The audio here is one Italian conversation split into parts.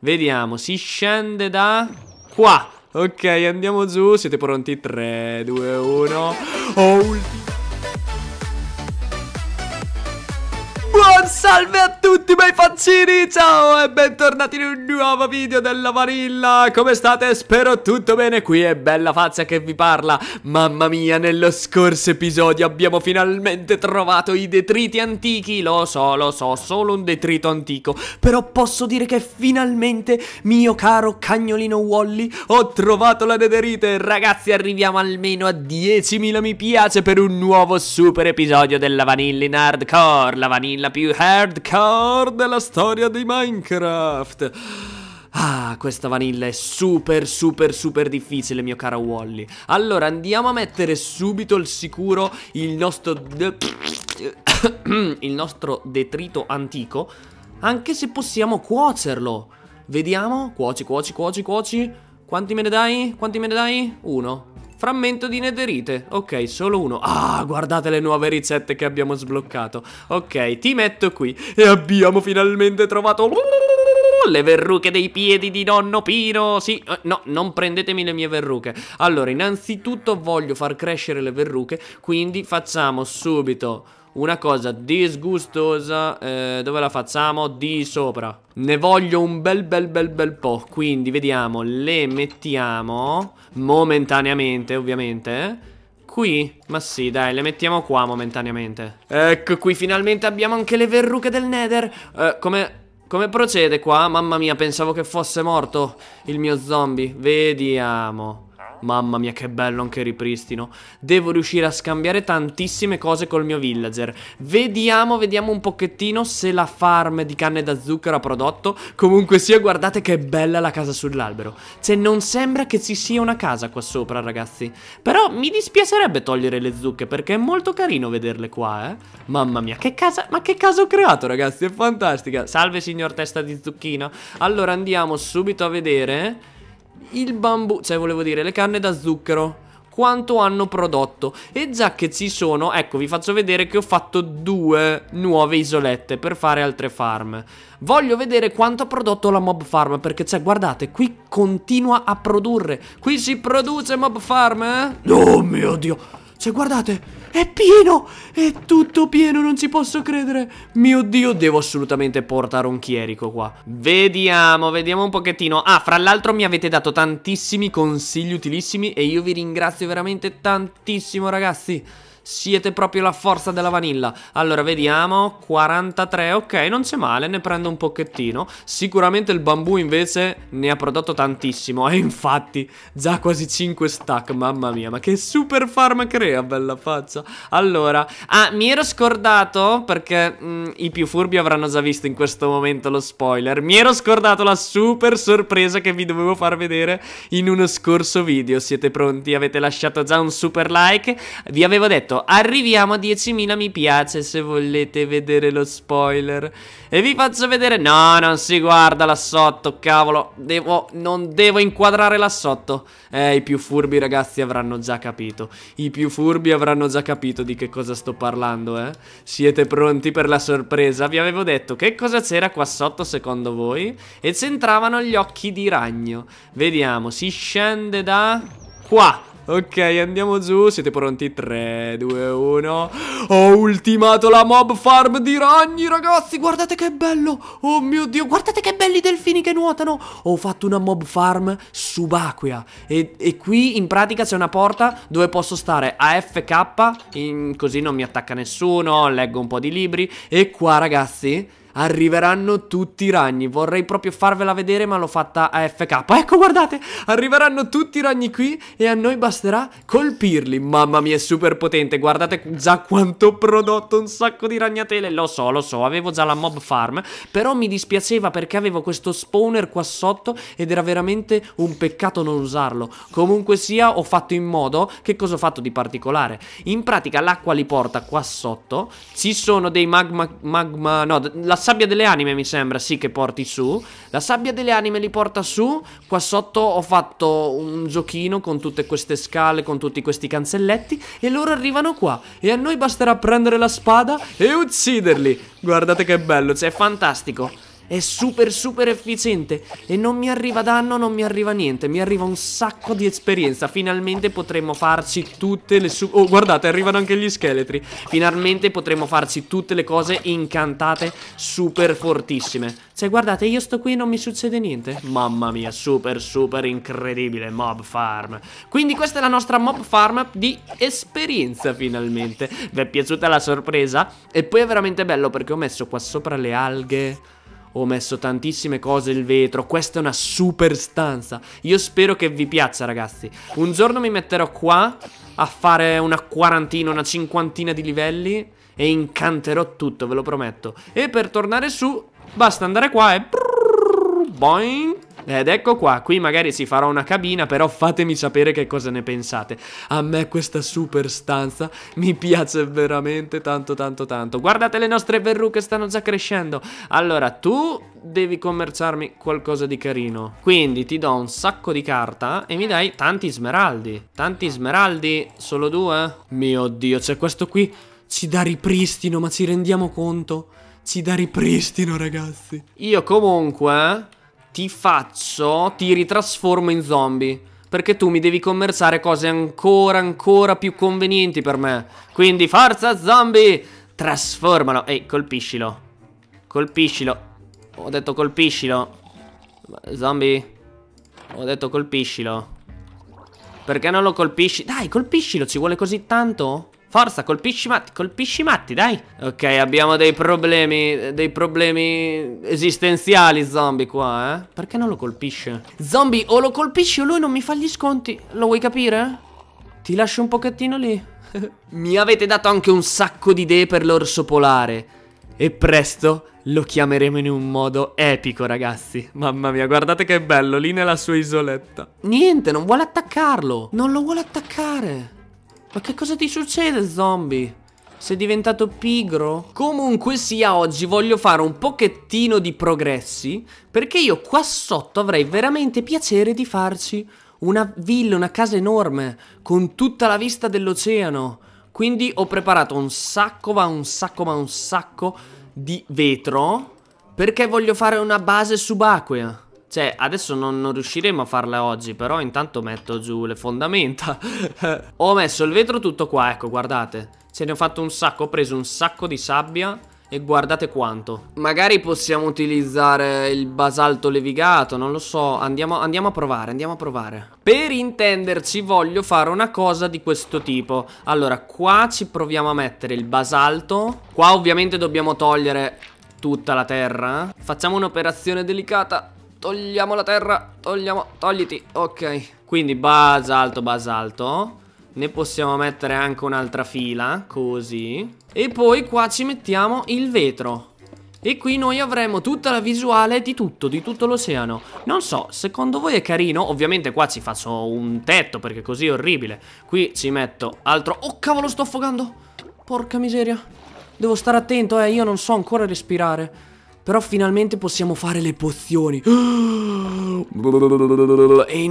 Vediamo, si scende da qua. Ok, andiamo giù. Siete pronti? 3, 2, 1. Oh, ultimo. salve a tutti bei faccini, ciao e bentornati in un nuovo video della Varilla Come state? Spero tutto bene, qui è Bella Fazia che vi parla Mamma mia, nello scorso episodio abbiamo finalmente trovato i detriti antichi Lo so, lo so, solo un detrito antico Però posso dire che finalmente, mio caro cagnolino Wally Ho trovato la nederite Ragazzi, arriviamo almeno a 10.000 mi piace per un nuovo super episodio della Vanilla in Hardcore La vanilla più hardcore hardcore della storia di Minecraft. Ah, questa vanilla è super super super difficile mio caro Wally Allora andiamo a mettere subito al sicuro il nostro Il nostro detrito antico Anche se possiamo cuocerlo Vediamo Cuoci cuoci cuoci cuoci Quanti me ne dai? Quanti me ne dai? Uno Frammento di netherite, ok, solo uno Ah, guardate le nuove ricette che abbiamo sbloccato Ok, ti metto qui E abbiamo finalmente trovato le verruche dei piedi di nonno Pino Sì, eh, no, non prendetemi le mie verruche Allora, innanzitutto voglio far crescere le verruche Quindi facciamo subito una cosa disgustosa eh, Dove la facciamo? Di sopra Ne voglio un bel bel bel bel po' Quindi vediamo Le mettiamo Momentaneamente ovviamente Qui? Ma sì dai le mettiamo qua momentaneamente Ecco qui finalmente abbiamo anche le verruche del nether eh, Come come procede qua? Mamma mia, pensavo che fosse morto il mio zombie. Vediamo. Mamma mia che bello anche il ripristino Devo riuscire a scambiare tantissime cose col mio villager Vediamo, vediamo un pochettino se la farm di canne da zucchero ha prodotto Comunque sia guardate che bella la casa sull'albero Cioè non sembra che ci sia una casa qua sopra ragazzi Però mi dispiacerebbe togliere le zucche perché è molto carino vederle qua eh Mamma mia che casa, ma che casa ho creato ragazzi è fantastica Salve signor testa di zucchino Allora andiamo subito a vedere il bambù, cioè volevo dire le canne da zucchero quanto hanno prodotto e già che ci sono ecco vi faccio vedere che ho fatto due nuove isolette per fare altre farm voglio vedere quanto ha prodotto la mob farm perché cioè guardate qui continua a produrre qui si produce mob farm eh? oh mio dio cioè, guardate, è pieno! È tutto pieno, non ci posso credere! Mio Dio, devo assolutamente portare un chierico qua. Vediamo, vediamo un pochettino. Ah, fra l'altro mi avete dato tantissimi consigli utilissimi e io vi ringrazio veramente tantissimo, ragazzi. Siete proprio la forza della vanilla. Allora, vediamo. 43, ok, non c'è male, ne prendo un pochettino. Sicuramente il bambù invece ne ha prodotto tantissimo. E eh, infatti, già quasi 5 stack, mamma mia. Ma che super farm crea, bella faccia. Allora, ah, mi ero scordato, perché mh, mm, i più furbi avranno già visto in questo momento lo spoiler. Mi ero scordato la super sorpresa che vi dovevo far vedere in uno scorso video. Siete pronti? Avete lasciato già un super like? Vi avevo detto fatto Arriviamo a 10.000 mi piace se volete vedere lo spoiler E vi faccio vedere No, non si guarda là sotto, cavolo devo, Non devo inquadrare là sotto Eh, i più furbi ragazzi avranno già capito I più furbi avranno già capito di che cosa sto parlando, eh Siete pronti per la sorpresa? Vi avevo detto che cosa c'era qua sotto secondo voi? E c'entravano gli occhi di ragno Vediamo, si scende da... Qua, Ok, andiamo giù. Siete pronti? 3, 2, 1. Ho ultimato la mob farm di ragni, ragazzi. Guardate che bello. Oh mio Dio, guardate che belli i delfini che nuotano. Ho fatto una mob farm subacquea. E, e qui in pratica c'è una porta dove posso stare AFK. In, così non mi attacca nessuno. Leggo un po' di libri. E qua, ragazzi arriveranno tutti i ragni. Vorrei proprio farvela vedere, ma l'ho fatta a FK. Ecco, guardate, arriveranno tutti i ragni qui e a noi basterà colpirli. Mamma mia, è super potente. Guardate già quanto ho prodotto un sacco di ragnatele. Lo so, lo so, avevo già la mob farm, però mi dispiaceva perché avevo questo spawner qua sotto ed era veramente un peccato non usarlo. Comunque sia, ho fatto in modo, che cosa ho fatto di particolare? In pratica l'acqua li porta qua sotto, ci sono dei magma, magma, no, la sabbia delle anime mi sembra, sì, che porti su. La sabbia delle anime li porta su. Qua sotto ho fatto un giochino con tutte queste scale, con tutti questi cancelletti. E loro arrivano qua. E a noi basterà prendere la spada e ucciderli. Guardate che bello, cioè è fantastico. È super super efficiente e non mi arriva danno, non mi arriva niente, mi arriva un sacco di esperienza. Finalmente potremo farci tutte le su Oh, guardate, arrivano anche gli scheletri. Finalmente potremo farci tutte le cose incantate super fortissime. Cioè, guardate, io sto qui e non mi succede niente. Mamma mia, super super incredibile mob farm. Quindi questa è la nostra mob farm di esperienza finalmente. Vi è piaciuta la sorpresa? E poi è veramente bello perché ho messo qua sopra le alghe ho messo tantissime cose, il vetro, questa è una super stanza. Io spero che vi piaccia ragazzi. Un giorno mi metterò qua a fare una quarantina, una cinquantina di livelli e incanterò tutto, ve lo prometto. E per tornare su basta andare qua e... Boink! Ed ecco qua, qui magari si farà una cabina, però fatemi sapere che cosa ne pensate. A me questa super stanza mi piace veramente tanto tanto tanto. Guardate le nostre verru che stanno già crescendo. Allora, tu devi commerciarmi qualcosa di carino. Quindi ti do un sacco di carta e mi dai tanti smeraldi. Tanti smeraldi? Solo due? Mio Dio, c'è cioè questo qui ci dà ripristino, ma ci rendiamo conto? Ci dà ripristino, ragazzi. Io comunque ti faccio, ti ritrasformo in zombie. Perché tu mi devi commerciare cose ancora, ancora più convenienti per me. Quindi forza zombie, trasformalo. Ehi, colpiscilo. Colpiscilo. Ho detto colpiscilo. Zombie. Ho detto colpiscilo. Perché non lo colpisci? Dai, colpiscilo, ci vuole così tanto? Forza, colpisci matti, colpisci matti, dai. Ok, abbiamo dei problemi, dei problemi esistenziali zombie qua, eh. Perché non lo colpisce? Zombie, o lo colpisci o lui non mi fa gli sconti. Lo vuoi capire? Ti lascio un pochettino lì. mi avete dato anche un sacco di idee per l'orso polare. E presto lo chiameremo in un modo epico, ragazzi. Mamma mia, guardate che bello, lì nella sua isoletta. Niente, non vuole attaccarlo. Non lo vuole attaccare. Ma che cosa ti succede, zombie? Sei diventato pigro? Comunque sia, oggi voglio fare un pochettino di progressi perché io qua sotto avrei veramente piacere di farci una villa, una casa enorme con tutta la vista dell'oceano. Quindi ho preparato un sacco, ma un sacco, ma un sacco di vetro perché voglio fare una base subacquea. Cioè, adesso non, non, riusciremo a farle oggi, però intanto metto giù le fondamenta. ho messo il vetro tutto qua, ecco, guardate. Ce ne ho fatto un sacco, ho preso un sacco di sabbia e guardate quanto. Magari possiamo utilizzare il basalto levigato, non lo so. Andiamo, andiamo a provare, andiamo a provare. Per intenderci voglio fare una cosa di questo tipo. Allora, qua ci proviamo a mettere il basalto. Qua ovviamente dobbiamo togliere tutta la terra. Facciamo un'operazione delicata. Togliamo la terra, togliamo, togliti, ok Quindi basalto, basalto Ne possiamo mettere anche un'altra fila, così E poi qua ci mettiamo il vetro e qui noi avremo tutta la visuale di tutto, di tutto l'oceano Non so, secondo voi è carino? Ovviamente qua ci faccio un tetto perché così è orribile Qui ci metto altro... Oh cavolo sto affogando! Porca miseria Devo stare attento eh, io non so ancora respirare però finalmente possiamo fare le pozioni E in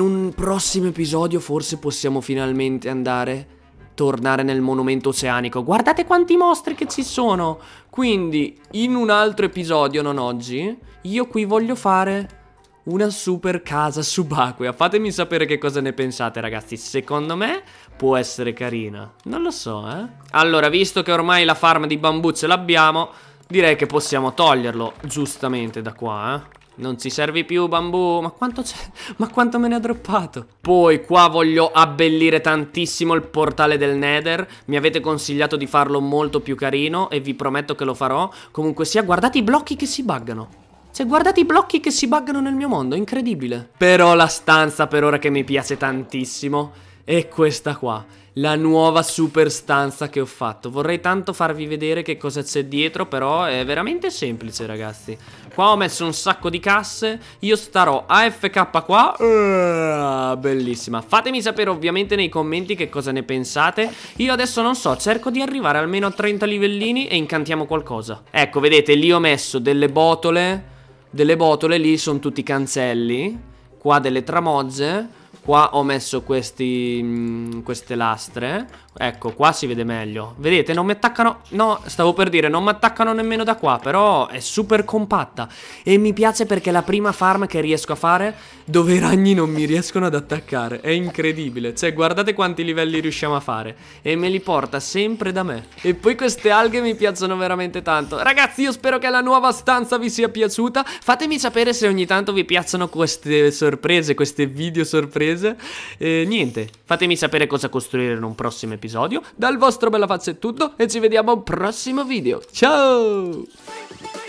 un prossimo episodio forse possiamo finalmente andare Tornare nel monumento oceanico Guardate quanti mostri che ci sono Quindi in un altro episodio, non oggi Io qui voglio fare una super casa subacquea. Fatemi sapere che cosa ne pensate, ragazzi. Secondo me può essere carina. Non lo so, eh. Allora, visto che ormai la farm di bambù ce l'abbiamo, Direi che possiamo toglierlo giustamente da qua, eh. Non ci servi più bambù Ma quanto c'è? Ma quanto me ne ha droppato? Poi qua voglio abbellire tantissimo il portale del nether Mi avete consigliato di farlo molto più carino E vi prometto che lo farò Comunque sia guardate i blocchi che si buggano cioè, guardate i blocchi che si buggano nel mio mondo, incredibile. Però la stanza per ora che mi piace tantissimo è questa qua, la nuova super stanza che ho fatto. Vorrei tanto farvi vedere che cosa c'è dietro, però è veramente semplice ragazzi. Qua ho messo un sacco di casse, io starò AFK qua, uh, bellissima. Fatemi sapere ovviamente nei commenti che cosa ne pensate. Io adesso non so, cerco di arrivare almeno a 30 livellini e incantiamo qualcosa. Ecco, vedete, lì ho messo delle botole, delle botole, lì sono tutti cancelli, qua delle tramozze Qua ho messo questi, mh, mm, queste lastre Ecco, qua si vede meglio Vedete, non mi attaccano... No, stavo per dire, non mi attaccano nemmeno da qua Però è super compatta E mi piace perché è la prima farm che riesco a fare Dove i ragni non mi riescono ad attaccare È incredibile Cioè, guardate quanti livelli riusciamo a fare E me li porta sempre da me E poi queste alghe mi piacciono veramente tanto Ragazzi, io spero che la nuova stanza vi sia piaciuta Fatemi sapere se ogni tanto vi piacciono queste sorprese Queste video sorprese inglese. E niente, fatemi sapere cosa costruire in un prossimo episodio. Dal vostro Bella faccia è tutto e ci vediamo al prossimo video. Ciao!